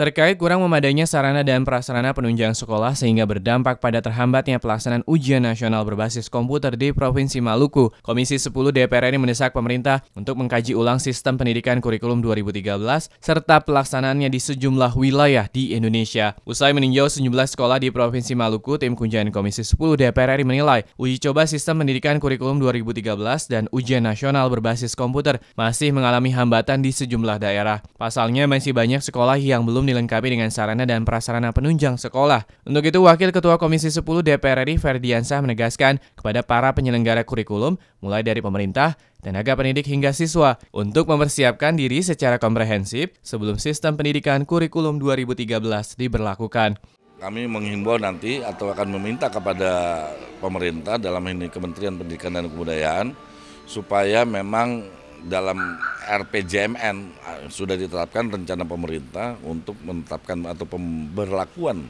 Terkait kurang memadainya sarana dan prasarana penunjang sekolah sehingga berdampak pada terhambatnya pelaksanaan ujian nasional berbasis komputer di Provinsi Maluku, Komisi 10 DPR ini mendesak pemerintah untuk mengkaji ulang sistem pendidikan kurikulum 2013 serta pelaksanaannya di sejumlah wilayah di Indonesia. Usai meninjau sejumlah sekolah di Provinsi Maluku, tim kunjungan Komisi 10 DPR RI menilai uji coba sistem pendidikan kurikulum 2013 dan ujian nasional berbasis komputer masih mengalami hambatan di sejumlah daerah. Pasalnya masih banyak sekolah yang belum dilengkapi dengan sarana dan prasarana penunjang sekolah. Untuk itu, Wakil Ketua Komisi 10 DPR RI Ferdiansah menegaskan kepada para penyelenggara kurikulum, mulai dari pemerintah, tenaga pendidik hingga siswa untuk mempersiapkan diri secara komprehensif sebelum sistem pendidikan kurikulum 2013 diberlakukan. Kami menghimbau nanti atau akan meminta kepada pemerintah dalam ini Kementerian Pendidikan dan Kebudayaan supaya memang dalam RPJMN ah, sudah diterapkan rencana pemerintah untuk menetapkan atau pemberlakuan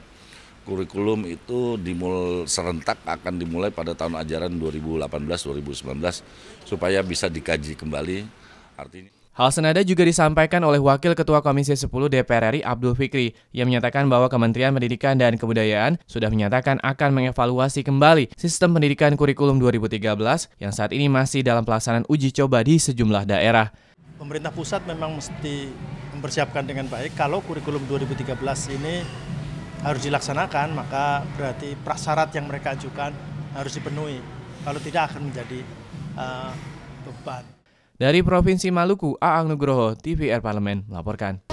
kurikulum itu dimul serentak akan dimulai pada tahun ajaran 2018-2019 supaya bisa dikaji kembali artinya Hal senada juga disampaikan oleh Wakil Ketua Komisi 10 DPR RI Abdul Fikri yang menyatakan bahwa Kementerian Pendidikan dan Kebudayaan sudah menyatakan akan mengevaluasi kembali sistem pendidikan kurikulum 2013 yang saat ini masih dalam pelaksanaan uji coba di sejumlah daerah. Pemerintah pusat memang mesti mempersiapkan dengan baik. Kalau kurikulum 2013 ini harus dilaksanakan, maka berarti prasyarat yang mereka ajukan harus dipenuhi. Kalau tidak akan menjadi uh, beban. Dari Provinsi Maluku, Aang Nugroho, TVR Parlemen melaporkan.